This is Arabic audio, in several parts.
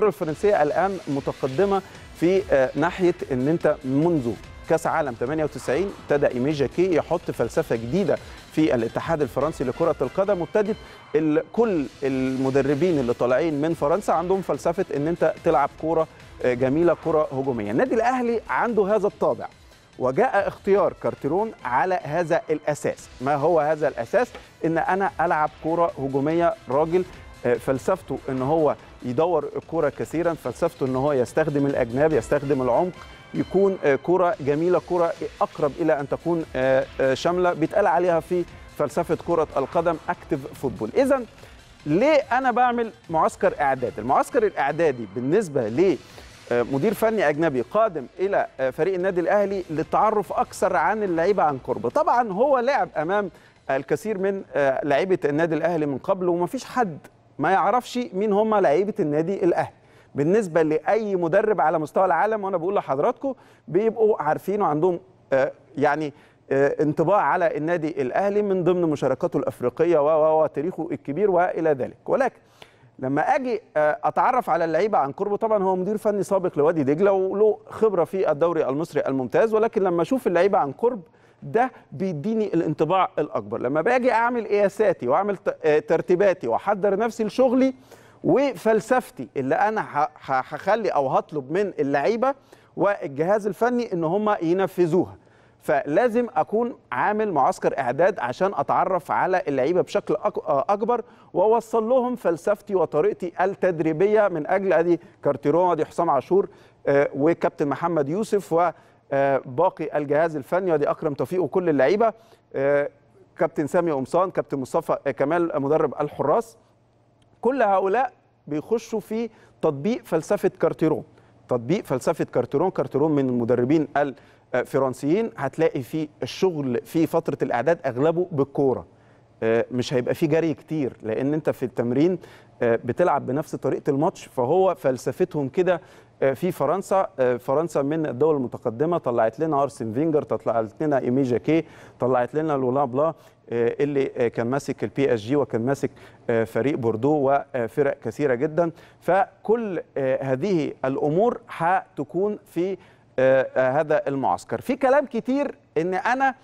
الكره الفرنسيه الان متقدمه في آه، ناحيه ان انت منذ كاس عالم 98 ابتدى ايمي جاكي يحط فلسفه جديده في الاتحاد الفرنسي لكره القدم وابتدت كل المدربين اللي طالعين من فرنسا عندهم فلسفه ان انت تلعب كوره آه، جميله كره هجوميه النادي الاهلي عنده هذا الطابع وجاء اختيار كارتيرون على هذا الاساس ما هو هذا الاساس ان انا العب كوره هجوميه راجل آه، فلسفته ان هو يدور الكرة كثيرا فلسفته ان هو يستخدم الاجناب يستخدم العمق يكون آه، كرة جميلة كرة اقرب الى ان تكون آه، شاملة بيتقال عليها في فلسفة كرة القدم اكتف فوتبول اذا ليه انا بعمل معسكر اعداد المعسكر الاعدادي بالنسبة ل مدير فني اجنبي قادم الى فريق النادي الاهلي للتعرف اكثر عن اللعيبه عن قرب طبعا هو لعب امام الكثير من لعيبه النادي الاهلي من قبل ومفيش حد ما يعرفش مين هم لعيبه النادي الاهلي بالنسبه لاي مدرب على مستوى العالم وانا بقول لحضراتكم بيبقوا عارفين وعندهم آه، يعني آه، انطباع على النادي الاهلي من ضمن مشاركاته الافريقيه وتاريخه الكبير والى ذلك ولكن لما اجي آه، اتعرف على اللعيبه عن قرب طبعا هو مدير فني سابق لوادي دجله وله خبره في الدوري المصري الممتاز ولكن لما اشوف اللعيبه عن قرب ده بيديني الانطباع الاكبر لما باجي اعمل قياساتي واعمل آه، ترتيباتي واحضر نفسي لشغلي وفلسفتي اللي انا هخلي او هطلب من اللعيبه والجهاز الفني ان هم ينفذوها فلازم اكون عامل معسكر اعداد عشان اتعرف على اللعيبه بشكل آه، اكبر واوصل لهم فلسفتي وطريقتي التدريبيه من اجل ادي كارتيرون ادي حسام عاشور آه، وكابتن محمد يوسف و آه، باقي الجهاز الفني ودي اكرم توفيق وكل اللعيبه آه، كابتن سامي قمصان كابتن مصطفى آه، كمال مدرب الحراس كل هؤلاء بيخشوا في تطبيق فلسفه كارتيرون تطبيق فلسفه كارتيرون كارتيرون من المدربين الفرنسيين هتلاقي في الشغل في فتره الاعداد اغلبه بالكوره مش هيبقى في جري كتير لان انت في التمرين بتلعب بنفس طريقه الماتش فهو فلسفتهم كده آه، في فرنسا آه، فرنسا من الدول المتقدمه طلعت لنا ارسن فينجر طلعت لنا ايمي جاكي طلعت لنا لولا بلا آه، اللي كان ماسك البي اس جي وكان ماسك فريق بوردو وفرق كثيره جدا فكل هذه الامور هتكون في هذا المعسكر في كلام كتير ان انا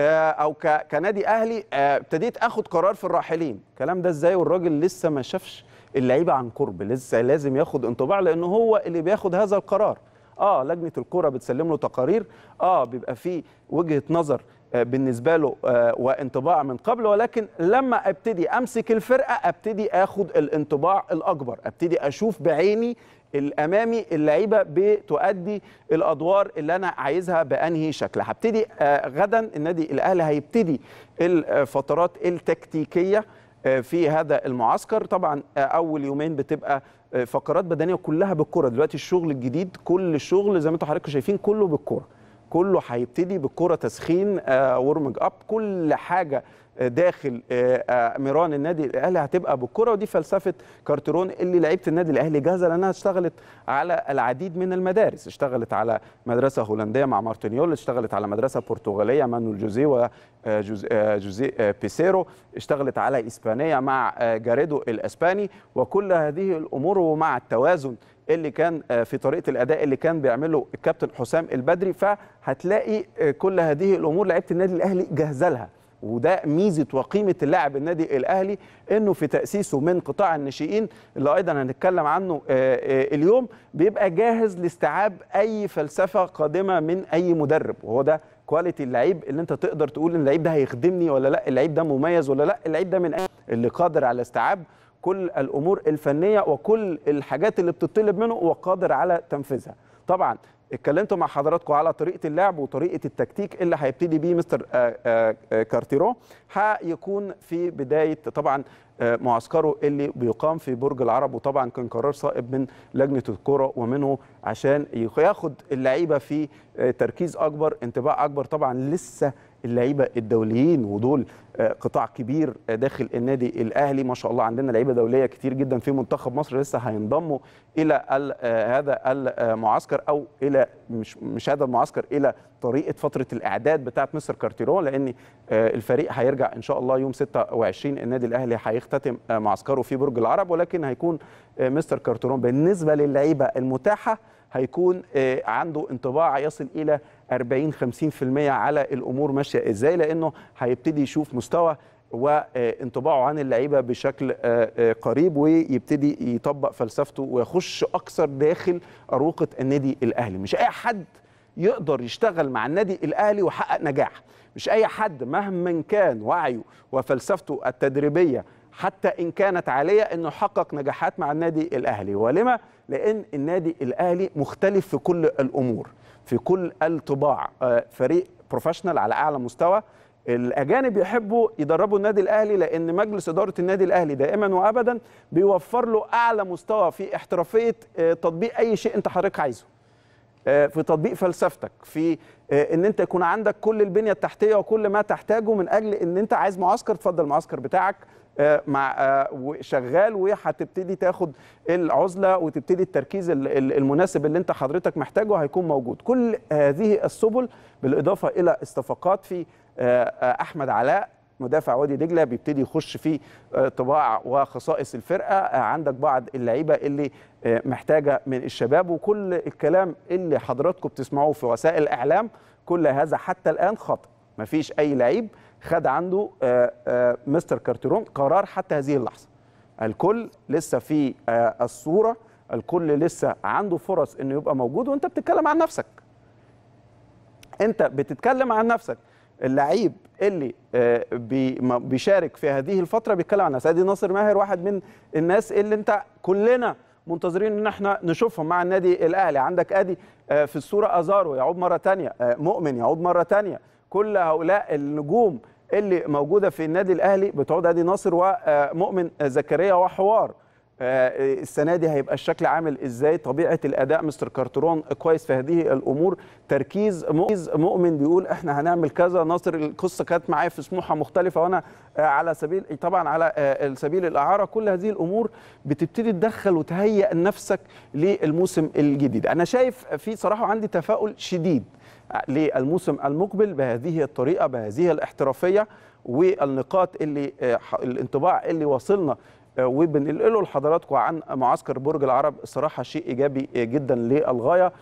آه، او كنادي اهلي آه، ابتديت اخد قرار في الراحلين الكلام ده ازاي والراجل لسه ما شافش اللعيبه عن قرب لسه لازم ياخد انطباع لان هو اللي بياخد هذا القرار اه لجنه الكره بتسلم له تقارير اه بيبقى فيه وجهه نظر آه، بالنسبه له وانطباع من قبل ولكن لما ابتدي امسك الفرقه ابتدي اخد الانطباع الاكبر ابتدي اشوف بعيني الامامي اللعيبه بتؤدي الادوار اللي انا عايزها بانهي شكل هبتدي آه، غدا النادي الاهلي هيبتدي الفترات التكتيكيه آه، في هذا المعسكر طبعا آه، اول يومين بتبقى فقرات بدنيه كلها بالكره دلوقتي الشغل الجديد كل الشغل زي ما انتم حضراتكم شايفين كله بالكره كله هيبتدي بالكره تسخين ورمج اب كل حاجه داخل آه، آه، ميران النادي الاهلي هتبقى بالكره ودي فلسفه كارترون اللي لعيبه النادي الاهلي جاهزه لانها اشتغلت على العديد من المدارس اشتغلت على مدرسه هولنديه مع مارتينيول اشتغلت على مدرسه برتغاليه مانويل جوزيه وجوزيه آه، بيسيرو اشتغلت على اسبانيه مع جاريدو الاسباني وكل هذه الامور ومع التوازن اللي كان في طريقه الاداء اللي كان بيعمله الكابتن حسام البدري فهتلاقي كل هذه الامور لعيبه النادي الاهلي جاهزه لها وده ميزه وقيمه اللاعب النادي الاهلي انه في تاسيسه من قطاع الناشئين اللي ايضا هنتكلم عنه آه، آه، اليوم بيبقى جاهز لاستيعاب اي فلسفه قادمه من اي مدرب وهو ده كواليتي اللعيب اللي انت تقدر تقول ان اللعيب ده هيخدمني ولا لا اللعيب ده مميز ولا لا اللعيب ده من أي اللي قادر على استيعاب كل الامور الفنيه وكل الحاجات اللي بتطلب منه وقادر على تنفيذها طبعا اتكلمت مع حضراتكم على طريقه اللعب وطريقه التكتيك اللي هيبتدي بيه مستر آه، آه، كارتيرو هيكون في بدايه طبعا آه، معسكره اللي بيقام في برج العرب وطبعا كان قرار صائب من لجنه الكره ومنه عشان ياخد اللعيبه في تركيز اكبر انطباع اكبر طبعا لسه اللعيبه الدوليين ودول آه، قطاع كبير آه، داخل النادي الاهلي ما شاء الله عندنا لعيبه دوليه كتير جدا في منتخب مصر لسه هينضموا الى آه، هذا المعسكر او الى مش مش هذا المعسكر الى طريقه فتره الاعداد بتاعه مستر كارتيرون لان الفريق هيرجع ان شاء الله يوم 26 النادي الاهلي هيختتم معسكره في برج العرب ولكن هيكون مستر كارتيرون بالنسبه للعيبه المتاحه هيكون آه، عنده انطباع يصل الى 40 50% على الامور ماشيه ازاي لانه هيبتدي يشوف مستوى وانطباعه آه، عن اللعيبه بشكل آه، قريب ويبتدي يطبق فلسفته ويخش اكثر داخل اروقه النادي الاهلي مش اي حد يقدر يشتغل مع النادي الاهلي ويحقق نجاح مش اي حد مهما كان وعيه وفلسفته التدريبيه حتى إن كانت عالية أنه حقق نجاحات مع النادي الأهلي ولما؟ لأن النادي الأهلي مختلف في كل الأمور في كل الطباع آه، فريق بروفيشنال على أعلى مستوى الأجانب يحبوا يدربوا النادي الأهلي لأن مجلس إدارة النادي الأهلي دائما وأبدا بيوفر له أعلى مستوى في احترافية آه، تطبيق أي شيء أنت حضرتك عايزه آه، في تطبيق فلسفتك في ان انت يكون عندك كل البنيه التحتيه وكل ما تحتاجه من اجل ان انت عايز معسكر تفضل المعسكر بتاعك آه، مع آه، شغال وهتبتدي تاخد العزله وتبتدي التركيز المناسب اللي انت حضرتك محتاجه هيكون موجود كل هذه السبل بالاضافه الى الصفقات في آه، احمد علاء مدافع وادي دجله بيبتدي يخش في طباع وخصائص الفرقه عندك بعض اللعيبه اللي محتاجه من الشباب وكل الكلام اللي حضراتكم بتسمعوه في وسائل الاعلام كل هذا حتى الان خطأ مفيش اي لعيب خد عنده آه، آه، مستر كارتيرون قرار حتى هذه اللحظه الكل لسه في آه، الصوره الكل لسه عنده فرص انه يبقى موجود وانت بتتكلم عن نفسك انت بتتكلم عن نفسك اللعيب اللي بيشارك في هذه الفتره بيتكلم عن نفسه ادي ناصر ماهر واحد من الناس اللي انت كلنا منتظرين ان احنا نشوفهم مع النادي الاهلي عندك ادي في الصوره ازارو يعود مره ثانيه مؤمن يعود مره ثانيه كل هؤلاء النجوم اللي موجوده في النادي الاهلي بتعود ادي ناصر ومؤمن زكريا وحوار آه، السنه دي هيبقى الشكل عامل ازاي طبيعه الاداء مستر كارترون كويس في هذه الامور تركيز مؤمن بيقول احنا هنعمل كذا ناصر القصه كانت معايا في سموحه مختلفه وانا آه، على سبيل طبعا على آه، سبيل الاعاره كل هذه الامور بتبتدي تدخل وتهيئ نفسك للموسم الجديد انا شايف في صراحه عندي تفاؤل شديد للموسم المقبل بهذه الطريقه بهذه الاحترافيه والنقاط اللي الانطباع اللي وصلنا آه، وبنقله لحضراتكم عن معسكر برج العرب صراحه شيء ايجابي جدا للغايه